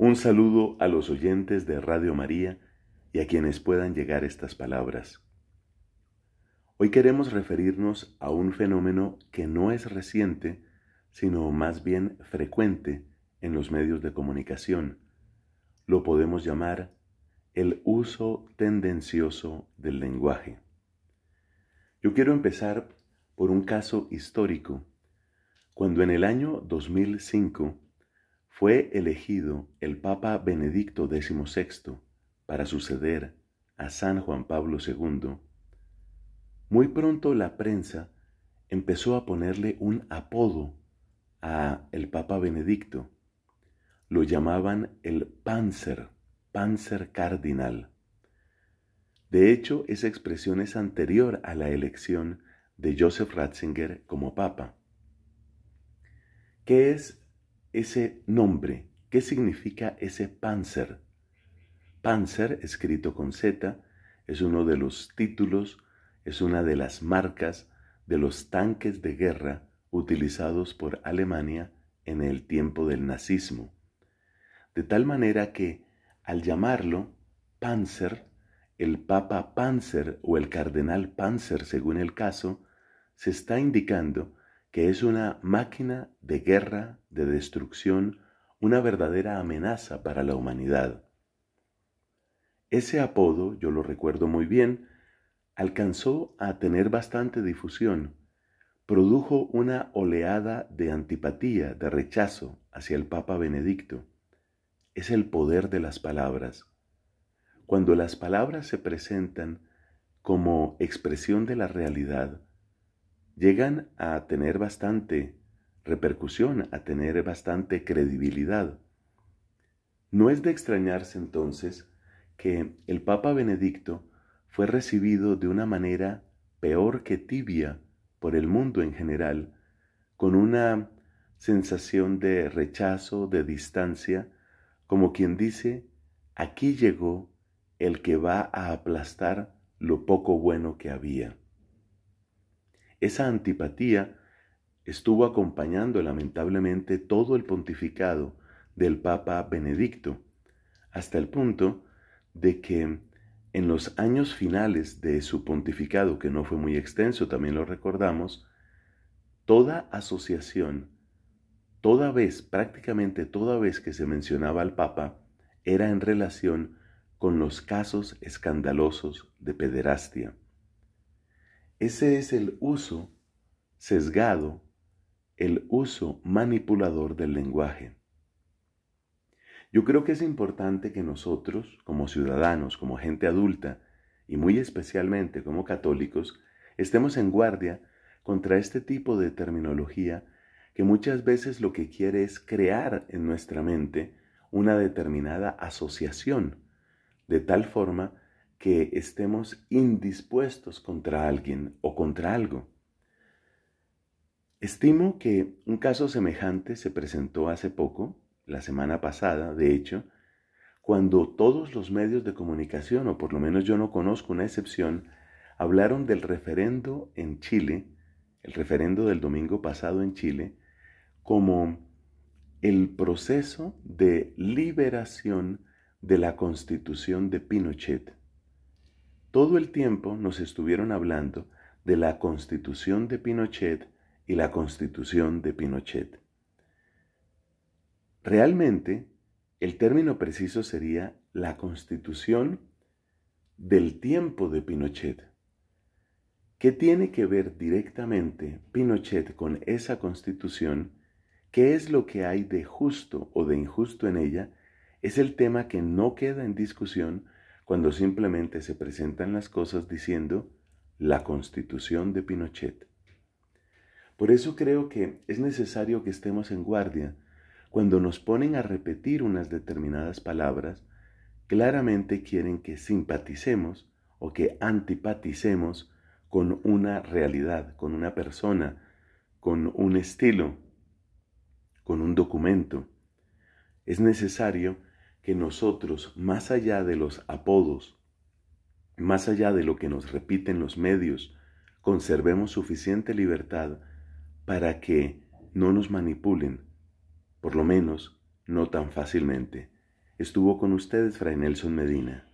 Un saludo a los oyentes de Radio María y a quienes puedan llegar estas palabras. Hoy queremos referirnos a un fenómeno que no es reciente, sino más bien frecuente en los medios de comunicación. Lo podemos llamar el uso tendencioso del lenguaje. Yo quiero empezar por un caso histórico, cuando en el año 2005 fue elegido el Papa Benedicto XVI para suceder a San Juan Pablo II, muy pronto la prensa empezó a ponerle un apodo a el Papa Benedicto. Lo llamaban el Panzer, Panzer Cardinal. De hecho, esa expresión es anterior a la elección de Joseph Ratzinger como Papa. ¿Qué es ese nombre? ¿Qué significa ese Panzer? Panzer, escrito con Z, es uno de los títulos, es una de las marcas de los tanques de guerra utilizados por Alemania en el tiempo del nazismo. De tal manera que, al llamarlo Panzer, el Papa Panzer o el Cardenal Panzer, según el caso, se está indicando que es una máquina de guerra, de destrucción, una verdadera amenaza para la humanidad. Ese apodo, yo lo recuerdo muy bien, alcanzó a tener bastante difusión, produjo una oleada de antipatía, de rechazo hacia el Papa Benedicto. Es el poder de las palabras. Cuando las palabras se presentan como expresión de la realidad, llegan a tener bastante repercusión, a tener bastante credibilidad. No es de extrañarse entonces que el Papa Benedicto fue recibido de una manera peor que tibia por el mundo en general, con una sensación de rechazo, de distancia, como quien dice, aquí llegó el que va a aplastar lo poco bueno que había. Esa antipatía estuvo acompañando lamentablemente todo el pontificado del Papa Benedicto, hasta el punto de que en los años finales de su pontificado, que no fue muy extenso, también lo recordamos, toda asociación, toda vez, prácticamente toda vez que se mencionaba al Papa, era en relación con los casos escandalosos de pederastia. Ese es el uso sesgado, el uso manipulador del lenguaje. Yo creo que es importante que nosotros, como ciudadanos, como gente adulta, y muy especialmente como católicos, estemos en guardia contra este tipo de terminología que muchas veces lo que quiere es crear en nuestra mente una determinada asociación, de tal forma que estemos indispuestos contra alguien o contra algo. Estimo que un caso semejante se presentó hace poco, la semana pasada, de hecho, cuando todos los medios de comunicación, o por lo menos yo no conozco una excepción, hablaron del referendo en Chile, el referendo del domingo pasado en Chile, como el proceso de liberación de la constitución de Pinochet todo el tiempo nos estuvieron hablando de la constitución de Pinochet y la constitución de Pinochet. Realmente, el término preciso sería la constitución del tiempo de Pinochet. ¿Qué tiene que ver directamente Pinochet con esa constitución? ¿Qué es lo que hay de justo o de injusto en ella? Es el tema que no queda en discusión, cuando simplemente se presentan las cosas diciendo la constitución de Pinochet. Por eso creo que es necesario que estemos en guardia cuando nos ponen a repetir unas determinadas palabras, claramente quieren que simpaticemos o que antipaticemos con una realidad, con una persona, con un estilo, con un documento. Es necesario que nosotros, más allá de los apodos, más allá de lo que nos repiten los medios, conservemos suficiente libertad para que no nos manipulen, por lo menos no tan fácilmente. Estuvo con ustedes Fray Nelson Medina.